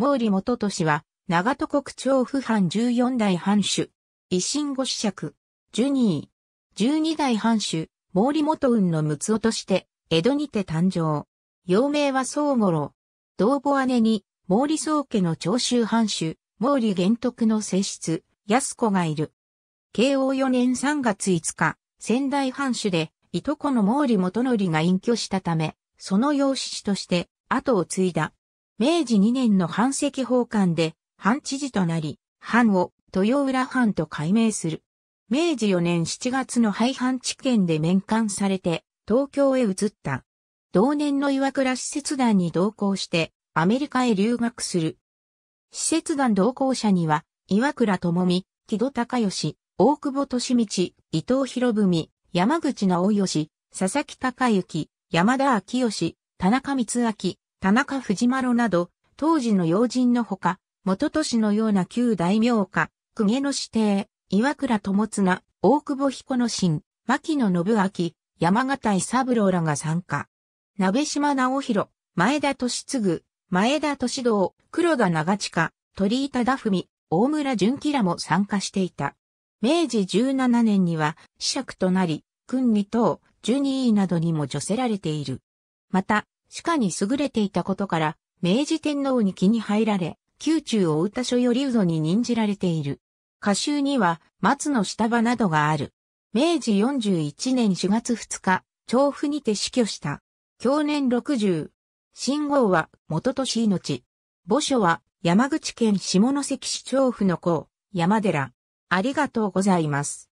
毛利元俊は、長戸国長府藩14代藩主、維新五子爵、ュニー、12代藩主、毛利元雲の六夫として、江戸にて誕生。幼名は宗五郎。同母姉に、毛利宗家の長州藩主、毛利玄徳の正室、安子がいる。慶応4年3月5日、仙台藩主で、いとこの毛利元則が隠居したため、その養子として、後を継いだ。明治2年の藩籍奉還で、藩知事となり、藩を豊浦藩と改名する。明治4年7月の廃藩置県で面官されて、東京へ移った。同年の岩倉使節団に同行して、アメリカへ留学する。使節団同行者には、岩倉智美、木戸孝義、大久保利道、伊藤博文、山口直義、佐々木隆之、山田昭義、田中光明、田中藤丸など、当時の要人のほか、元都市のような旧大名家、公家の指定、岩倉友綱、大久保彦之進、牧野信明、山形伊三郎らが参加。鍋島直弘、前田利次、前田利道、黒田長近、鳥板田文、大村純喜らも参加していた。明治17年には、子爵となり、君に等、ュニ位などにも助せられている。また、歯科に優れていたことから、明治天皇に気に入られ、宮中を歌所よりうどに任じられている。歌集には松の下場などがある。明治41年4月2日、調布にて死去した。去年60。信号は元年命。墓所は山口県下関市調布の子、山寺。ありがとうございます。